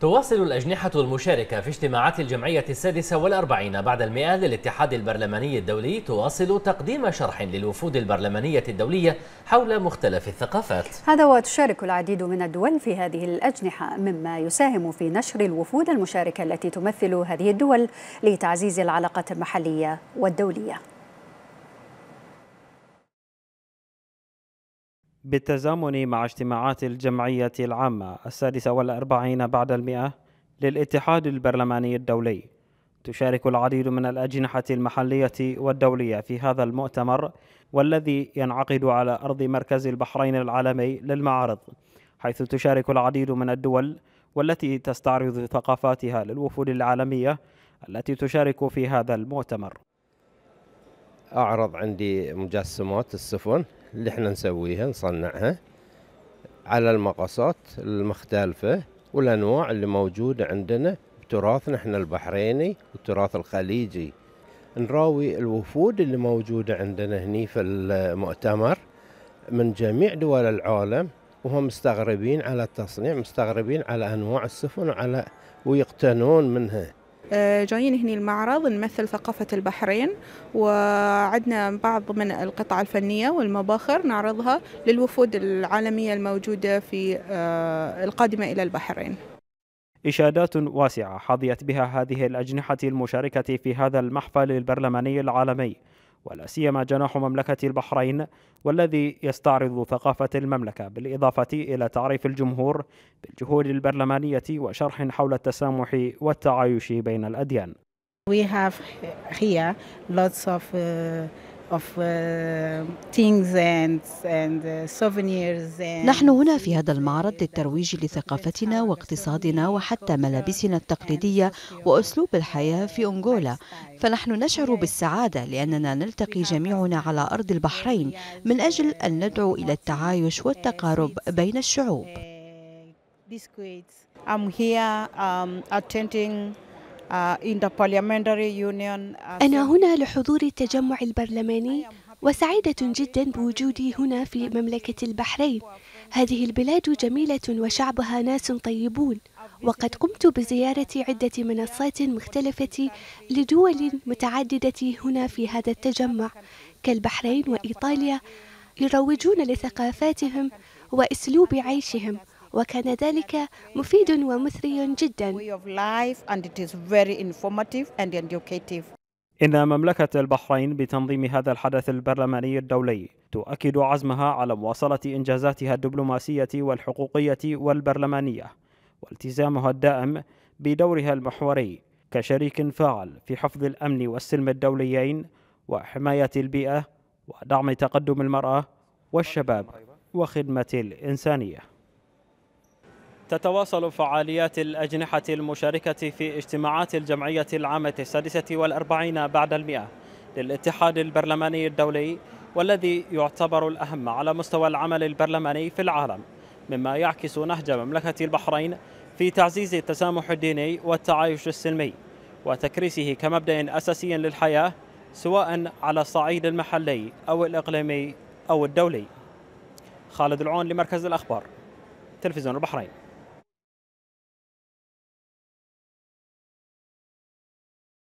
تواصل الأجنحة المشاركة في اجتماعات الجمعية السادسة والأربعين بعد المئة للاتحاد البرلماني الدولي تواصل تقديم شرح للوفود البرلمانية الدولية حول مختلف الثقافات هذا وتشارك العديد من الدول في هذه الأجنحة مما يساهم في نشر الوفود المشاركة التي تمثل هذه الدول لتعزيز العلاقات المحلية والدولية بالتزامن مع اجتماعات الجمعية العامة السادسة والأربعين بعد المئة للاتحاد البرلماني الدولي تشارك العديد من الأجنحة المحلية والدولية في هذا المؤتمر والذي ينعقد على أرض مركز البحرين العالمي للمعارض حيث تشارك العديد من الدول والتي تستعرض ثقافاتها للوفود العالمية التي تشارك في هذا المؤتمر أعرض عندي مجسمات السفن اللي احنا نسويها نصنعها على المقاسات المختلفة والأنواع اللي موجودة عندنا بتراثنا احنا البحريني والتراث الخليجي نراوي الوفود اللي موجودة عندنا هني في المؤتمر من جميع دول العالم وهم مستغربين على التصنيع مستغربين على أنواع السفن وعلى ويقتنون منها آه، جايين هنا المعرض نمثل ثقافة البحرين وعدنا بعض من القطع الفنية والمباخر نعرضها للوفود العالمية الموجودة في آه، القادمة إلى البحرين إشادات واسعة حظيت بها هذه الأجنحة المشاركة في هذا المحفل البرلماني العالمي ولا سيما جناح مملكة البحرين والذي يستعرض ثقافة المملكة بالإضافة إلى تعريف الجمهور بالجهود البرلمانية وشرح حول التسامح والتعايش بين الأديان. We have here lots of uh... of uh, things and, and uh, souvenirs and نحن هنا في هذا المعرض للترويج لثقافتنا واقتصادنا وحتى ملابسنا التقليدية وأسلوب الحياة في أنغولا فنحن نشعر بالسعادة لأننا نلتقي جميعنا على أرض البحرين من أجل أن ندعو إلى التعايش والتقارب بين الشعوب uh, I'm here um, attending آه، uh, أنا هنا لحضور التجمع البرلماني وسعيدة جدا بوجودي هنا في مملكة البحرين هذه البلاد جميلة وشعبها ناس طيبون وقد قمت بزيارة عدة منصات مختلفة لدول متعددة هنا في هذا التجمع كالبحرين وإيطاليا يروجون لثقافاتهم وأسلوب عيشهم وكان ذلك مفيد ومثري جدا إن مملكة البحرين بتنظيم هذا الحدث البرلماني الدولي تؤكد عزمها على مواصلة إنجازاتها الدبلوماسية والحقوقية والبرلمانية والتزامها الدائم بدورها المحوري كشريك فاعل في حفظ الأمن والسلم الدوليين وحماية البيئة ودعم تقدم المرأة والشباب وخدمة الإنسانية تتواصل فعاليات الأجنحة المشاركة في اجتماعات الجمعية العامة السادسة والأربعين بعد المئة للاتحاد البرلماني الدولي والذي يعتبر الأهم على مستوى العمل البرلماني في العالم مما يعكس نهج مملكة البحرين في تعزيز التسامح الديني والتعايش السلمي وتكريسه كمبدأ أساسي للحياة سواء على الصعيد المحلي أو الإقليمي أو الدولي خالد العون لمركز الأخبار تلفزيون البحرين